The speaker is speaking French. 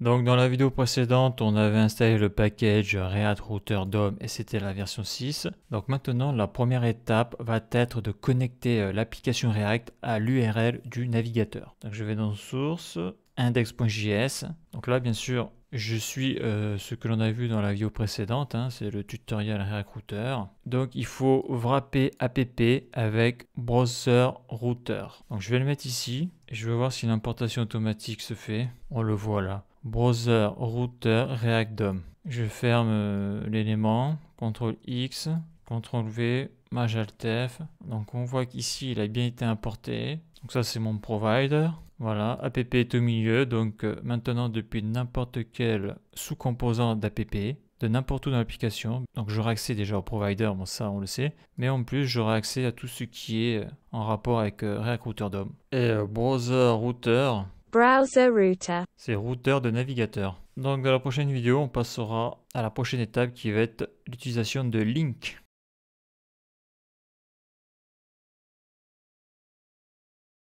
Donc dans la vidéo précédente, on avait installé le package React Router DOM et c'était la version 6. Donc maintenant, la première étape va être de connecter euh, l'application React à l'URL du navigateur. Donc je vais dans Source, index.js. Donc là, bien sûr, je suis euh, ce que l'on a vu dans la vidéo précédente, hein, c'est le tutoriel React Router. Donc il faut wrapper app avec browser router. Donc je vais le mettre ici. et Je vais voir si l'importation automatique se fait. On le voit là. Browser router React DOM. Je ferme euh, l'élément, CTRL X, CTRL V, Majaltef. Donc on voit qu'ici il a bien été importé. Donc ça c'est mon provider. Voilà, app est au milieu, donc euh, maintenant depuis n'importe quel sous-composant d'app, de n'importe où dans l'application. Donc j'aurai accès déjà au provider, bon ça on le sait, mais en plus j'aurai accès à tout ce qui est euh, en rapport avec React Router DOM. Et browser router, Browser router. C'est routeur de navigateur. Donc dans la prochaine vidéo, on passera à la prochaine étape qui va être l'utilisation de Link.